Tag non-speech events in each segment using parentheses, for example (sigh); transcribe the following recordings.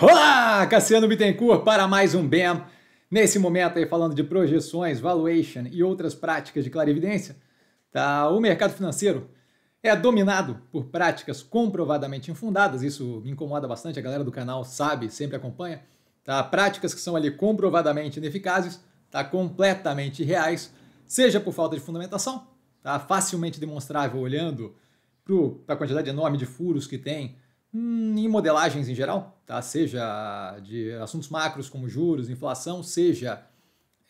Olá, Cassiano Bittencourt para mais um BEM. Nesse momento aí falando de projeções, valuation e outras práticas de clarividência, tá? o mercado financeiro é dominado por práticas comprovadamente infundadas, isso me incomoda bastante, a galera do canal sabe, sempre acompanha, tá? práticas que são ali comprovadamente ineficazes, tá? completamente reais, seja por falta de fundamentação, tá? facilmente demonstrável olhando para a quantidade enorme de furos que tem, Hum, em modelagens em geral, tá? seja de assuntos macros como juros, inflação, seja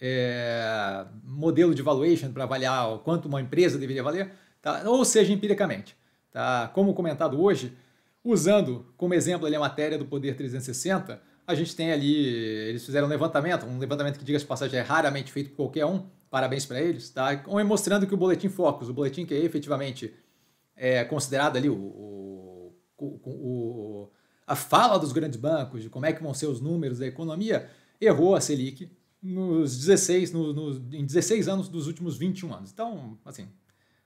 é, modelo de valuation para avaliar quanto uma empresa deveria valer, tá? ou seja, empiricamente. Tá? Como comentado hoje, usando como exemplo ali a matéria do Poder 360, a gente tem ali, eles fizeram um levantamento, um levantamento que, diga-se passagem, é raramente feito por qualquer um, parabéns para eles, tá? É mostrando que o Boletim Focus, o boletim que é efetivamente é, considerado ali o, o o, a fala dos grandes bancos de como é que vão ser os números da economia, errou a Selic nos 16, no, no, em 16 anos dos últimos 21 anos. Então, assim,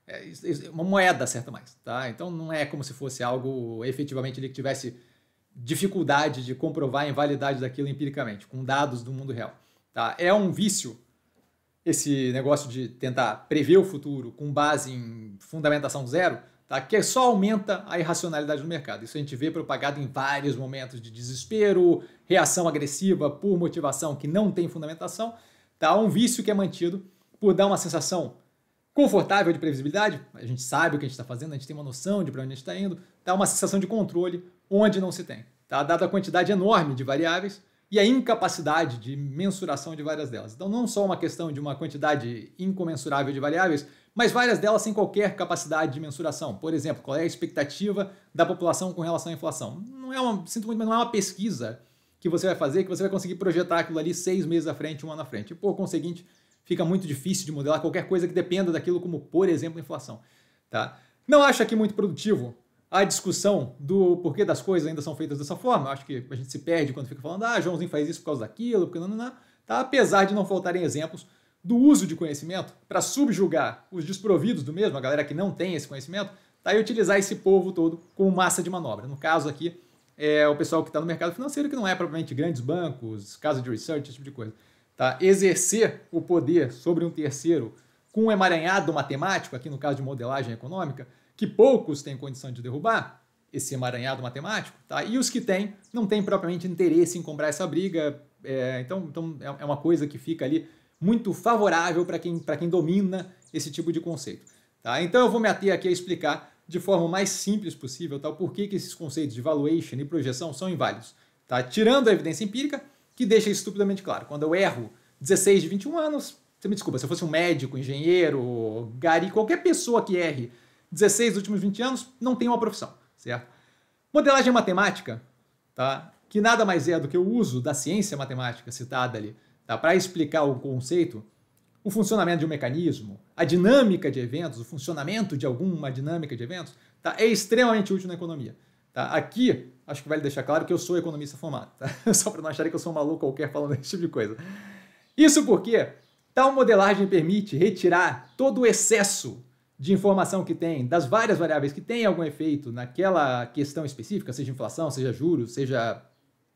é, é uma moeda acerta mais, tá? Então não é como se fosse algo efetivamente ele que tivesse dificuldade de comprovar a invalidade daquilo empiricamente, com dados do mundo real, tá? É um vício esse negócio de tentar prever o futuro com base em fundamentação zero, tá? que só aumenta a irracionalidade do mercado. Isso a gente vê propagado em vários momentos de desespero, reação agressiva por motivação que não tem fundamentação. Tá? Um vício que é mantido por dar uma sensação confortável de previsibilidade, a gente sabe o que a gente está fazendo, a gente tem uma noção de para onde a gente está indo, dá uma sensação de controle onde não se tem. Tá? Dada a quantidade enorme de variáveis, e a incapacidade de mensuração de várias delas. Então, não só uma questão de uma quantidade incomensurável de variáveis, mas várias delas sem qualquer capacidade de mensuração. Por exemplo, qual é a expectativa da população com relação à inflação? Não é uma, sinto muito, mas não é uma pesquisa que você vai fazer que você vai conseguir projetar aquilo ali seis meses à frente, um ano à frente. E, por conseguinte, fica muito difícil de modelar qualquer coisa que dependa daquilo, como, por exemplo, inflação. Tá? Não acho aqui é muito produtivo a discussão do porquê das coisas ainda são feitas dessa forma. Acho que a gente se perde quando fica falando, ah, Joãozinho faz isso por causa daquilo, porque não, não, não. Tá? Apesar de não faltarem exemplos do uso de conhecimento para subjugar os desprovidos do mesmo, a galera que não tem esse conhecimento, tá? e utilizar esse povo todo como massa de manobra. No caso aqui, é o pessoal que está no mercado financeiro, que não é propriamente grandes bancos, casa de research, esse tipo de coisa. Tá? Exercer o poder sobre um terceiro com um emaranhado matemático, aqui no caso de modelagem econômica, que poucos têm condição de derrubar esse emaranhado matemático, tá? E os que têm não têm propriamente interesse em comprar essa briga, é, então, então é, é uma coisa que fica ali muito favorável para quem, quem domina esse tipo de conceito. Tá? Então eu vou me ater aqui a explicar de forma mais simples possível tá? por que, que esses conceitos de valuation e projeção são inválidos. Tá? Tirando a evidência empírica, que deixa estupidamente claro. Quando eu erro 16 de 21 anos, você me desculpa, se eu fosse um médico, engenheiro, gari, qualquer pessoa que erre 16 últimos 20 anos, não tem uma profissão, certo? Modelagem matemática, tá? que nada mais é do que o uso da ciência matemática citada ali tá? para explicar o conceito, o funcionamento de um mecanismo, a dinâmica de eventos, o funcionamento de alguma dinâmica de eventos, tá? é extremamente útil na economia. Tá? Aqui, acho que vale deixar claro que eu sou economista formado, tá? (laughs) só para não acharem que eu sou um maluco qualquer falando esse tipo de coisa. Isso porque tal modelagem permite retirar todo o excesso de informação que tem, das várias variáveis que tem algum efeito naquela questão específica, seja inflação, seja juros, seja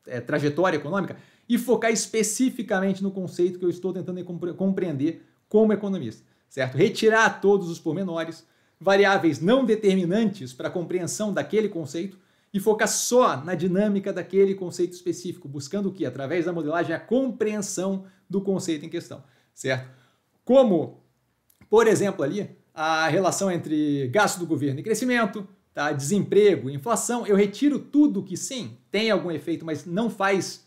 é, trajetória econômica, e focar especificamente no conceito que eu estou tentando compreender como economista, certo? Retirar todos os pormenores, variáveis não determinantes para a compreensão daquele conceito e focar só na dinâmica daquele conceito específico, buscando o que? Através da modelagem, a compreensão do conceito em questão, certo? Como, por exemplo, ali, a relação entre gasto do governo e crescimento, tá? desemprego, inflação. Eu retiro tudo que sim tem algum efeito, mas não faz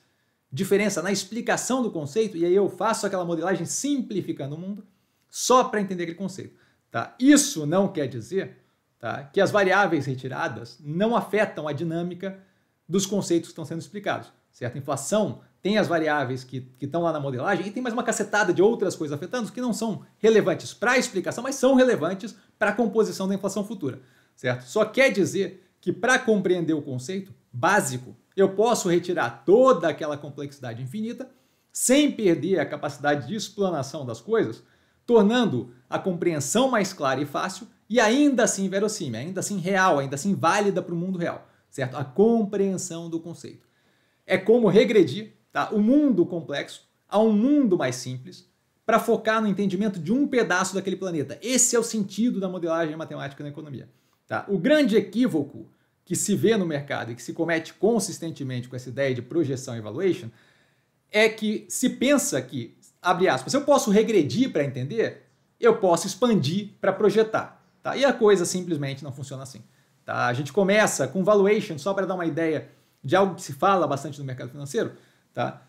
diferença na explicação do conceito, e aí eu faço aquela modelagem simplificando o mundo só para entender aquele conceito. Tá? Isso não quer dizer tá, que as variáveis retiradas não afetam a dinâmica dos conceitos que estão sendo explicados. Certa Inflação tem as variáveis que estão lá na modelagem e tem mais uma cacetada de outras coisas afetando que não são relevantes para a explicação, mas são relevantes para a composição da inflação futura, certo? Só quer dizer que para compreender o conceito básico, eu posso retirar toda aquela complexidade infinita sem perder a capacidade de explanação das coisas, tornando a compreensão mais clara e fácil e ainda assim verossímil, ainda assim real, ainda assim válida para o mundo real, certo? A compreensão do conceito. É como regredir tá? o mundo complexo a um mundo mais simples para focar no entendimento de um pedaço daquele planeta. Esse é o sentido da modelagem matemática na economia. Tá? O grande equívoco que se vê no mercado e que se comete consistentemente com essa ideia de projeção e valuation é que se pensa que, abre aspas, eu posso regredir para entender, eu posso expandir para projetar. Tá? E a coisa simplesmente não funciona assim. Tá? A gente começa com valuation, só para dar uma ideia de algo que se fala bastante no mercado financeiro, Tá?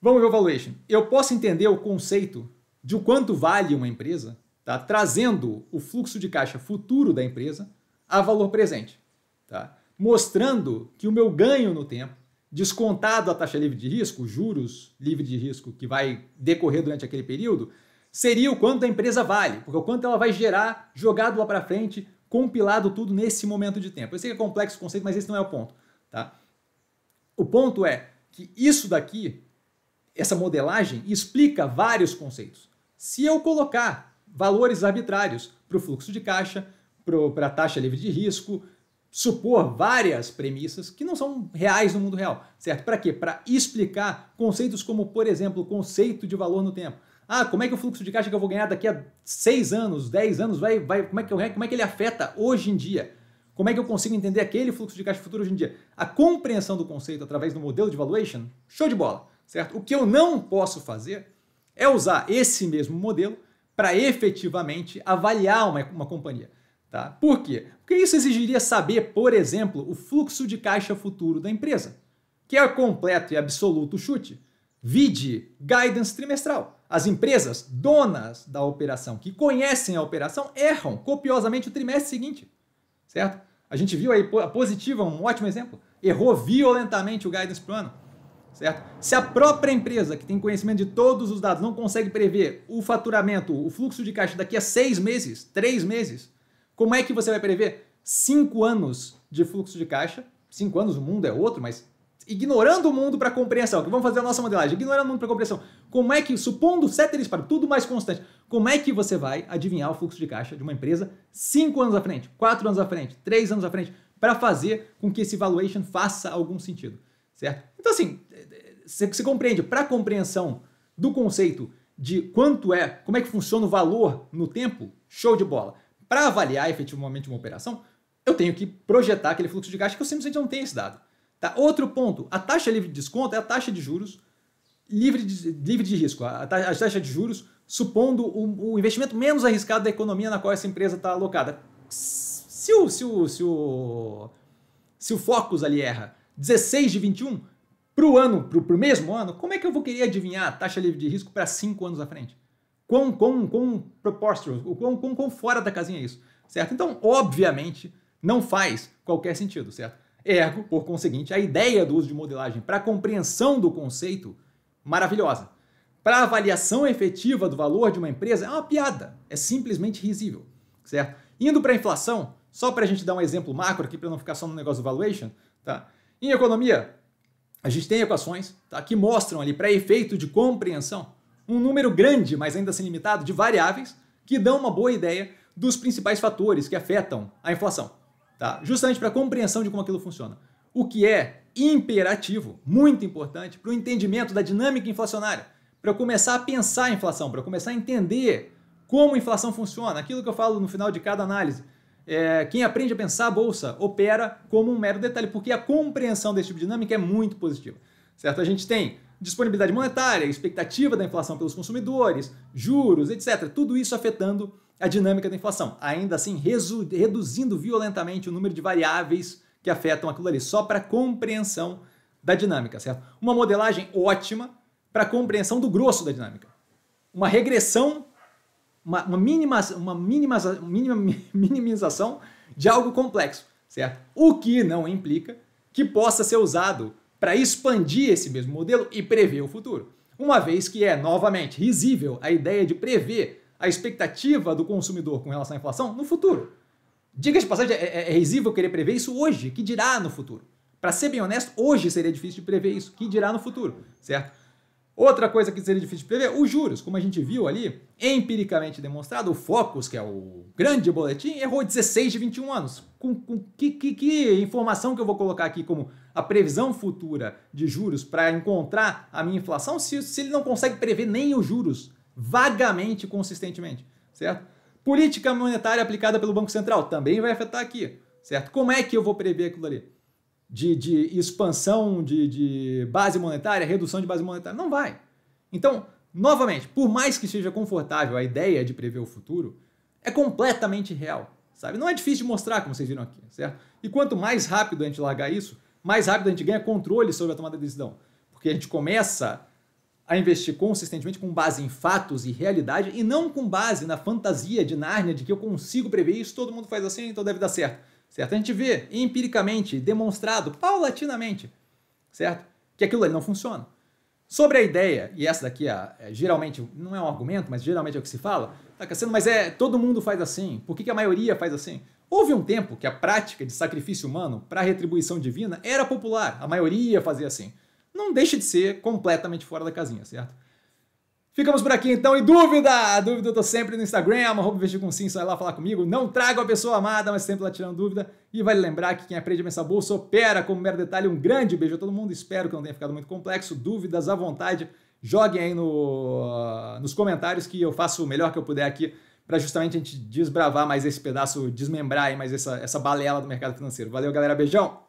Vamos ver o valuation. Eu posso entender o conceito de o quanto vale uma empresa, tá? trazendo o fluxo de caixa futuro da empresa a valor presente. Tá? Mostrando que o meu ganho no tempo, descontado a taxa livre de risco, juros livre de risco que vai decorrer durante aquele período, seria o quanto a empresa vale, porque o quanto ela vai gerar jogado lá para frente, compilado tudo nesse momento de tempo. Eu sei que é complexo o conceito, mas esse não é o ponto. Tá? O ponto é, que isso daqui, essa modelagem, explica vários conceitos. Se eu colocar valores arbitrários para o fluxo de caixa, para a taxa livre de risco, supor várias premissas que não são reais no mundo real, certo? Para quê? Para explicar conceitos como, por exemplo, o conceito de valor no tempo. Ah, como é que o fluxo de caixa que eu vou ganhar daqui a 6 anos, 10 anos, vai, vai, como, é que, como é que ele afeta hoje em dia? Como é que eu consigo entender aquele fluxo de caixa futuro hoje em dia? A compreensão do conceito através do modelo de valuation, show de bola, certo? O que eu não posso fazer é usar esse mesmo modelo para efetivamente avaliar uma, uma companhia. Tá? Por quê? Porque isso exigiria saber, por exemplo, o fluxo de caixa futuro da empresa, que é o completo e absoluto chute. Vide guidance trimestral. As empresas donas da operação que conhecem a operação erram copiosamente o trimestre seguinte, certo? A gente viu aí a positiva, um ótimo exemplo. Errou violentamente o guidance plano, Certo? Se a própria empresa, que tem conhecimento de todos os dados, não consegue prever o faturamento, o fluxo de caixa daqui a seis meses, três meses, como é que você vai prever cinco anos de fluxo de caixa? Cinco anos, o mundo é outro, mas ignorando o mundo para compreensão, que vamos fazer a nossa modelagem, ignorando o mundo para compreensão. Como é que, supondo ceteris para tudo mais constante, como é que você vai adivinhar o fluxo de caixa de uma empresa cinco anos à frente, quatro anos à frente, três anos à frente, para fazer com que esse valuation faça algum sentido, certo? Então assim, você compreende, para compreensão do conceito de quanto é, como é que funciona o valor no tempo, show de bola. Para avaliar efetivamente uma operação, eu tenho que projetar aquele fluxo de caixa que eu simplesmente não tenho esse dado. Tá? Outro ponto, a taxa livre de desconto é a taxa de juros livre de, livre de risco, a, taxa de juros supondo o, o, investimento menos arriscado da economia na qual essa empresa está alocada. Se o, se, o, se, o, se o Focus ali erra 16 de 21 para o ano, para o mesmo ano, como é que eu vou querer adivinhar a taxa livre de risco para 5 anos à frente? Quão, quão, quão proportional, quão, quão, quão fora da casinha é isso, certo? Então, obviamente, não faz qualquer sentido, certo? Ergo, por conseguinte, a ideia do uso de modelagem para compreensão do conceito, maravilhosa. Para avaliação efetiva do valor de uma empresa, é uma piada, é simplesmente risível, certo? Indo para a inflação, só para a gente dar um exemplo macro aqui, para não ficar só no negócio do valuation, tá? Em economia, a gente tem equações tá? que mostram ali, para efeito de compreensão, um número grande, mas ainda assim limitado, de variáveis que dão uma boa ideia dos principais fatores que afetam a inflação tá? justamente para a compreensão de como aquilo funciona. O que é imperativo, muito importante, para o entendimento da dinâmica inflacionária, para começar a pensar a inflação, para começar a entender como a inflação funciona. Aquilo que eu falo no final de cada análise. É, quem aprende a pensar a bolsa opera como um mero detalhe, porque a compreensão desse tipo de dinâmica é muito positiva. Certo? A gente tem disponibilidade monetária, expectativa da inflação pelos consumidores, juros, etc. Tudo isso afetando a dinâmica da inflação, ainda assim reduzindo violentamente o número de variáveis que afetam aquilo ali, só para compreensão da dinâmica, certo? Uma modelagem ótima para compreensão do grosso da dinâmica. Uma regressão, uma, uma, minima, uma minima, minima, (laughs) minimização de algo complexo, certo? O que não implica que possa ser usado para expandir esse mesmo modelo e prever o futuro. Uma vez que é, novamente, risível a ideia de prever a expectativa do consumidor com relação à inflação no futuro. Diga de passagem, é, é, é risível querer prever isso hoje, que dirá no futuro. Para ser bem honesto, hoje seria difícil de prever isso, que dirá no futuro, certo? Outra coisa que seria difícil de prever, os juros. Como a gente viu ali, empiricamente demonstrado, o Focus, que é o grande boletim, errou 16 de 21 anos. Com, com que, que, que informação que eu vou colocar aqui como a previsão futura de juros para encontrar a minha inflação se, se ele não consegue prever nem os juros vagamente consistentemente, certo? Política monetária aplicada pelo Banco Central também vai afetar aqui, certo? Como é que eu vou prever aquilo ali? De, de expansão de, de base monetária, redução de base monetária? Não vai. Então, novamente, por mais que seja confortável a ideia de prever o futuro, é completamente real, sabe? Não é difícil de mostrar, como vocês viram aqui, certo? E quanto mais rápido a gente largar isso, mais rápido a gente ganha controle sobre a tomada de decisão. Porque a gente começa a investir consistentemente com base em fatos e realidade e não com base na fantasia de Nárnia de que eu consigo prever isso, todo mundo faz assim, então deve dar certo. Certo? A gente vê empiricamente, demonstrado, paulatinamente, certo? Que aquilo ali não funciona. Sobre a ideia, e essa daqui é, é, geralmente não é um argumento, mas geralmente é o que se fala, tá Cassiano, mas é todo mundo faz assim, por que, que a maioria faz assim? Houve um tempo que a prática de sacrifício humano para retribuição divina era popular, a maioria fazia assim não deixa de ser completamente fora da casinha, certo? Ficamos por aqui então. E dúvida? Dúvida eu tô sempre no Instagram, arroba com sim, vai lá falar comigo. Não traga a pessoa amada, mas sempre lá tirando dúvida. E vale lembrar que quem aprende a pensar bolsa opera como mero detalhe. Um grande beijo a todo mundo. Espero que não tenha ficado muito complexo. Dúvidas à vontade. Joguem aí no, nos comentários que eu faço o melhor que eu puder aqui para justamente a gente desbravar mais esse pedaço, desmembrar aí mais essa, essa balela do mercado financeiro. Valeu, galera. Beijão!